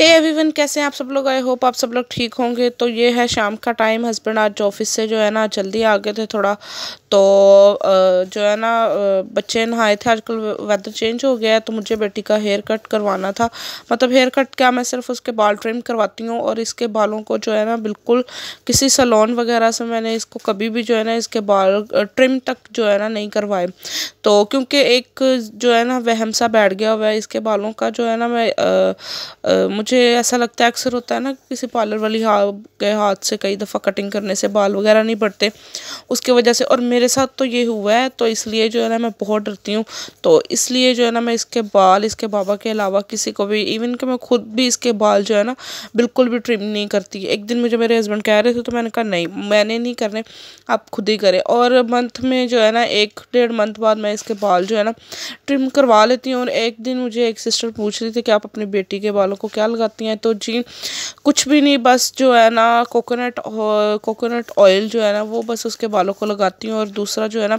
हे hey everyone कैसे हैं आप सब लोग आई होप आप सब लोग ठीक होंगे तो ये है शाम का टाइम हस्बैंड आज ऑफिस से जो है ना जल्दी आ गए थे थोड़ा तो जो है ना बच्चे नहाए थे आजकल वेदर चेंज हो गया है तो मुझे बेटी का हेयर कट करवाना था मतलब हेयर कट क्या मैं सिर्फ उसके बाल ट्रिम करवाती हूँ और इसके बालों को जो है ना बिल्कुल किसी सलोन वगैरह से मैंने इसको कभी भी जो है ना इसके बाल ट्रिम तक जो है ना नहीं करवाए तो क्योंकि एक जो है ना वहम सा बैठ गया हुआ है इसके बालों का जो है ना मैं मुझे मुझे ऐसा लगता है अक्सर होता है ना किसी पार्लर वाली हाँ के हाथ से कई दफ़ा कटिंग करने से बाल वगैरह नहीं बढ़ते उसके वजह से और मेरे साथ तो ये हुआ है तो इसलिए जो है ना मैं बहुत डरती हूँ तो इसलिए जो है ना मैं इसके बाल इसके बाबा के अलावा किसी को भी इवन कि मैं खुद भी इसके बाल जो है ना बिल्कुल भी ट्रिम नहीं करती एक दिन मुझे मेरे हस्बैंड कह रहे थे तो मैंने कहा नहीं मैंने नहीं करने आप खुद ही करें और मंथ में जो है ना एक डेढ़ मंथ बाद मैं इसके बाल जो है ना ट्रिम करवा लेती हूँ और एक दिन मुझे एक सिस्टर पूछ रही थी कि आप अपनी बेटी के बालों को क्या लगाती हैं तो जी कुछ भी नहीं बस जो है ना कोकोनट कोकोनट ऑयल जो है ना वो बस उसके बालों को लगाती हूँ और दूसरा जो है ना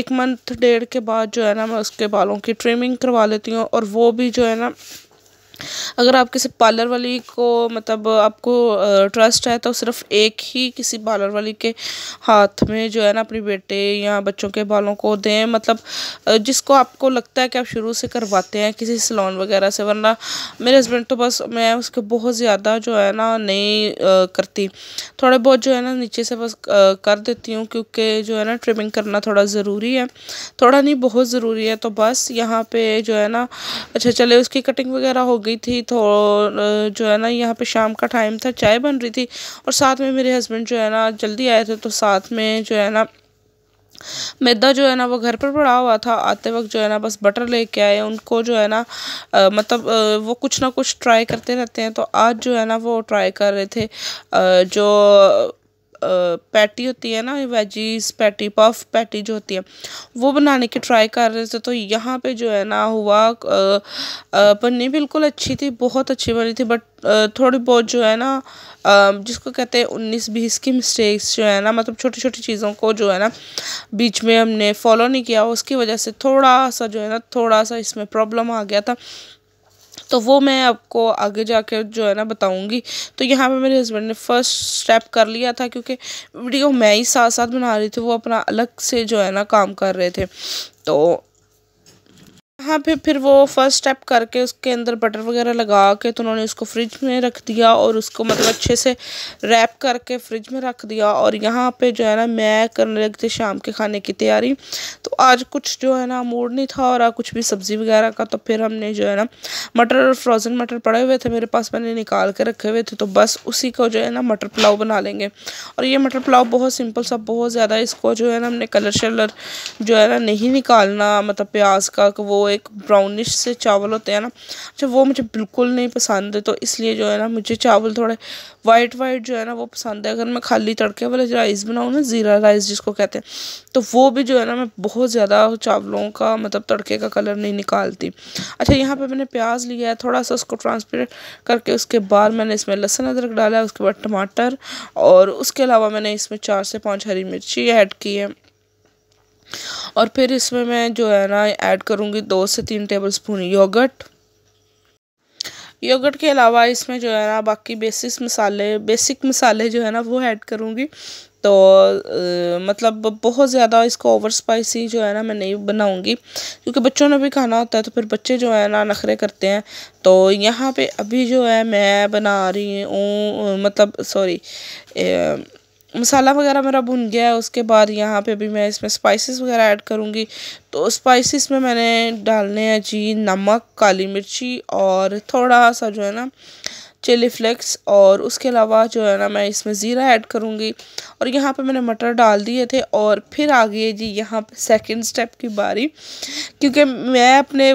एक मंथ डेढ़ के बाद जो है ना मैं उसके बालों की ट्रिमिंग करवा लेती हूँ और वो भी जो है ना अगर आप किसी पार्लर वाली को मतलब आपको ट्रस्ट है तो सिर्फ एक ही किसी पार्लर वाली के हाथ में जो है ना अपने बेटे या बच्चों के बालों को दें मतलब जिसको आपको लगता है कि आप शुरू से करवाते हैं किसी सलोन वगैरह से वरना मेरे हस्बैंड तो बस मैं उसके बहुत ज़्यादा जो है ना नहीं करती थोड़े बहुत जो है ना नीचे से बस कर देती हूँ क्योंकि जो है ना ट्रिमिंग करना थोड़ा ज़रूरी है थोड़ा नहीं बहुत ज़रूरी है तो बस यहाँ पर जो है ना अच्छा चले उसकी कटिंग वगैरह हो गई गई थी तो जो है ना यहाँ पे शाम का टाइम था चाय बन रही थी और साथ में मेरे हस्बैंड जो है ना जल्दी आए थे तो साथ में जो है ना मैदा जो है ना वो घर पर पड़ा हुआ था आते वक्त जो है ना बस बटर लेके आए उनको जो है ना आ, मतलब आ, वो कुछ ना कुछ ट्राई करते रहते हैं तो आज जो है ना वो ट्राई कर रहे थे आ, जो पैटी होती है ना वेजीज पैटी पफ पैटी जो होती है वो बनाने की ट्राई कर रहे थे तो यहाँ पे जो है ना हुआ पन्नी बिल्कुल अच्छी थी बहुत अच्छी बनी थी बट थोड़ी बहुत जो है ना जिसको कहते हैं उन्नीस बीस की मिस्टेक्स जो है ना मतलब छोटी छोटी चीज़ों को जो है ना बीच में हमने फॉलो नहीं किया उसकी वजह से थोड़ा सा जो है ना थोड़ा सा इसमें प्रॉब्लम आ गया था तो वो मैं आपको आगे जाकर जो है ना बताऊँगी तो यहाँ पर मेरे हस्बैंड ने फर्स्ट स्टेप कर लिया था क्योंकि वीडियो मैं ही साथ साथ बना रही थी वो अपना अलग से जो है ना काम कर रहे थे तो हाँ फिर फिर वो फर्स्ट स्टेप करके उसके अंदर बटर वगैरह लगा के तो उन्होंने उसको फ्रिज में रख दिया और उसको मतलब अच्छे से रैप करके फ्रिज में रख दिया और यहाँ पे जो है ना मैं करने लगी थी शाम के खाने की तैयारी तो आज कुछ जो है ना मूड नहीं था और कुछ भी सब्ज़ी वगैरह का तो फिर हमने जो है ना मटर फ्रोज़न मटर पड़े हुए थे मेरे पास मैंने निकाल के रखे हुए थे तो बस उसी को जो है ना मटर पुलाव बना लेंगे और ये मटर पुलाव बहुत सिंपल सा बहुत ज़्यादा इसको जो है ना हमने कलर शलर जो है ना नहीं निकालना मतलब प्याज का वो एक ब्राउनिश से चावल होते हैं ना अच्छा वो मुझे बिल्कुल नहीं पसंद है तो इसलिए जो है ना मुझे चावल थोड़े वाइट वाइट जो है ना वो पसंद है अगर मैं खाली तड़के वाले राइस बनाऊँ ना ज़ीरा राइस जिसको कहते हैं तो वो भी जो है ना मैं बहुत ज़्यादा चावलों का मतलब तड़के का कलर नहीं निकालती अच्छा यहाँ पर मैंने प्याज लिया है थोड़ा सा उसको ट्रांसपेरेंट करके उसके बाद मैंने इसमें लहसुन अदरक डाला है उसके बाद टमाटर और उसके अलावा मैंने इसमें चार से पाँच हरी मिर्ची ऐड की है और फिर इसमें मैं जो है ना ऐड करूँगी दो से तीन टेबल स्पून योगट योगट के अलावा इसमें जो है ना बाकी बेसिक मसाले बेसिक मसाले जो है ना वो ऐड करूँगी तो आ, मतलब बहुत ज़्यादा इसको ओवर स्पाइसी जो है ना मैं नहीं बनाऊँगी क्योंकि बच्चों ने भी खाना होता है तो फिर बच्चे जो है ना नखरे करते हैं तो यहाँ पे अभी जो है मैं बना रही हूँ मतलब सॉरी मसाला वगैरह मेरा भुन गया है उसके बाद यहाँ पे भी मैं इसमें स्पाइसेस वगैरह ऐड करूँगी तो स्पाइसेस में मैंने डालने हैं जी नमक काली मिर्ची और थोड़ा सा जो है ना चिली फ्लेक्स और उसके अलावा जो है ना मैं इसमें ज़ीरा ऐड करूँगी और यहाँ पे मैंने मटर डाल दिए थे और फिर आ गई जी यहाँ पे सेकंड स्टेप की बारी क्योंकि मैं अपने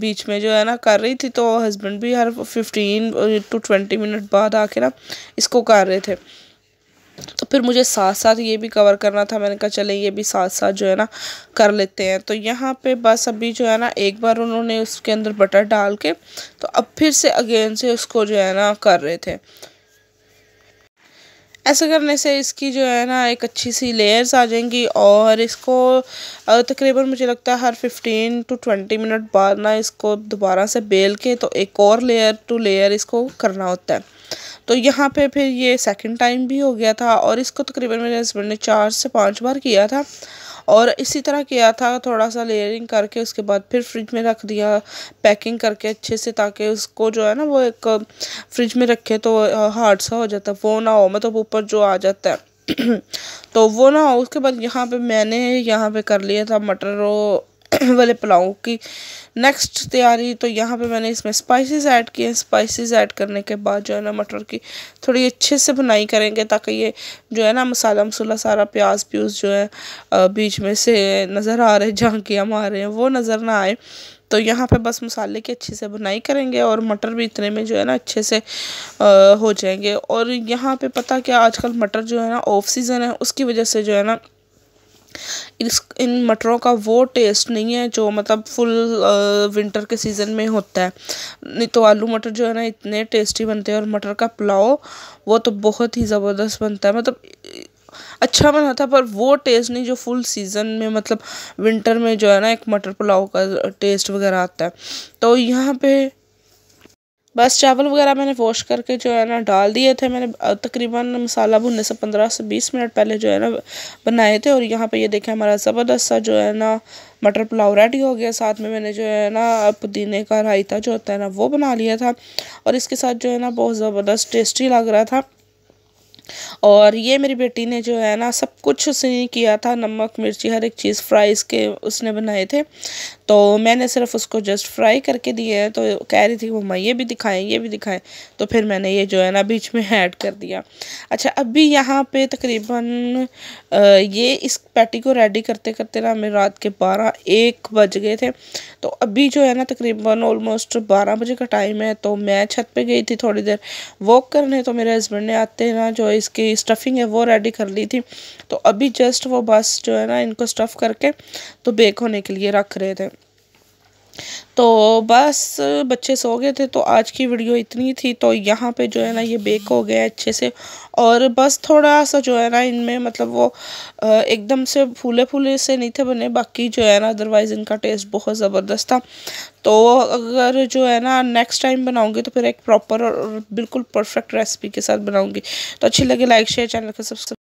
बीच में जो है ना कर रही थी तो हस्बैंड भी हर फिफ्टीन टू ट्वेंटी मिनट बाद आके ना इसको कर रहे थे तो फिर मुझे साथ साथ ये भी कवर करना था मैंने कहा चले ये भी साथ साथ जो है ना कर लेते हैं तो यहाँ पे बस अभी जो है ना एक बार उन्होंने उसके अंदर बटर डाल के तो अब फिर से अगेन से उसको जो है ना कर रहे थे ऐसे करने से इसकी जो है ना एक अच्छी सी लेयर्स आ जाएंगी और इसको तकरीबन मुझे लगता है हर फिफ्टीन टू ट्वेंटी मिनट बाद ना इसको दोबारा से बेल के तो एक और लेयर टू लेयर इसको करना होता है तो यहाँ पे फिर ये सेकंड टाइम भी हो गया था और इसको तकरीबन मेरे हस्बैंड ने चार से पाँच बार किया था और इसी तरह किया था थोड़ा सा लेयरिंग करके उसके बाद फिर फ्रिज में रख दिया पैकिंग करके अच्छे से ताकि उसको जो है ना वो एक फ्रिज में रखे तो हार्ड सा हो जाता है वो ना हो मतलब ऊपर जो आ जाता है तो वो ना उसके बाद यहाँ पे मैंने यहाँ पे कर लिया था मटर वाले पुलाव की नेक्स्ट तैयारी तो यहाँ पे मैंने इसमें स्पाइसेस ऐड किए हैं स्पाइसेस ऐड करने के बाद जो है ना मटर की थोड़ी अच्छे से बनाई करेंगे ताकि ये जो है ना मसाला मसूला सारा प्याज प्यूज जो है बीच में से नज़र आ रहे हम आ रहे हैं वो नज़र ना आए तो यहाँ पे बस मसाले की अच्छे से बुनाई करेंगे और मटर भी इतने में जो है ना अच्छे से आ, हो जाएंगे और यहाँ पे पता क्या आजकल मटर जो है ना ऑफ सीज़न है उसकी वजह से जो है ना इस इन मटरों का वो टेस्ट नहीं है जो मतलब फुल विंटर के सीज़न में होता है नहीं तो आलू मटर जो है ना इतने टेस्टी बनते हैं और मटर का पुलाव वो तो बहुत ही ज़बरदस्त बनता है मतलब अच्छा बना था पर वो टेस्ट नहीं जो फुल सीज़न में मतलब विंटर में जो है ना एक मटर पुलाव का टेस्ट वगैरह आता है तो यहाँ पे बस चावल वगैरह मैंने वॉश करके जो है ना डाल दिए थे मैंने तकरीबन मसाला भुनने से पंद्रह से बीस मिनट पहले जो है ना बनाए थे और यहाँ पे ये देखें हमारा ज़बरदस्त सा जो है ना मटर पुलाव रेडी हो गया साथ में मैंने जो है ना पुदीने का रायता जो होता है ना वो बना लिया था और इसके साथ जो है ना बहुत ज़बरदस्त टेस्टी लग रहा था और ये मेरी बेटी ने जो है ना सब कुछ उसने किया था नमक मिर्ची हर एक चीज़ फ्राइज़ के उसने बनाए थे तो मैंने सिर्फ उसको जस्ट फ्राई करके दिए हैं तो कह रही थी मम्मा ये भी दिखाएं ये भी दिखाएं तो फिर मैंने ये जो है ना बीच में ऐड कर दिया अच्छा अभी यहाँ पे तकरीबन ये इस पैटी को रेडी करते करते ना हमें रात के बारह एक बज गए थे तो अभी जो है ना तकरीबन ऑलमोस्ट बारह बजे का टाइम है तो मैं छत पर गई थी थोड़ी देर वॉक करने तो मेरे हस्बैंड ने आते ना जो इसकी स्टफिंग है वो रेडी कर ली थी तो अभी जस्ट वो बस जो है ना इनको स्टफ़ करके तो बेक होने के लिए रख रहे थे तो बस बच्चे सो गए थे तो आज की वीडियो इतनी थी तो यहाँ पे जो है ना ये बेक हो गया अच्छे से और बस थोड़ा सा जो है ना इनमें मतलब वो एकदम से फूले फूले से नहीं थे बने बाकी जो है ना अदरवाइज़ इनका टेस्ट बहुत ज़बरदस्त था तो अगर जो है ना नेक्स्ट टाइम बनाऊंगी तो फिर एक प्रॉपर और बिल्कुल परफेक्ट रेसिपी के साथ बनाऊँगी तो अच्छी लगे लाइक शेयर चैनल को सब्सक्राइब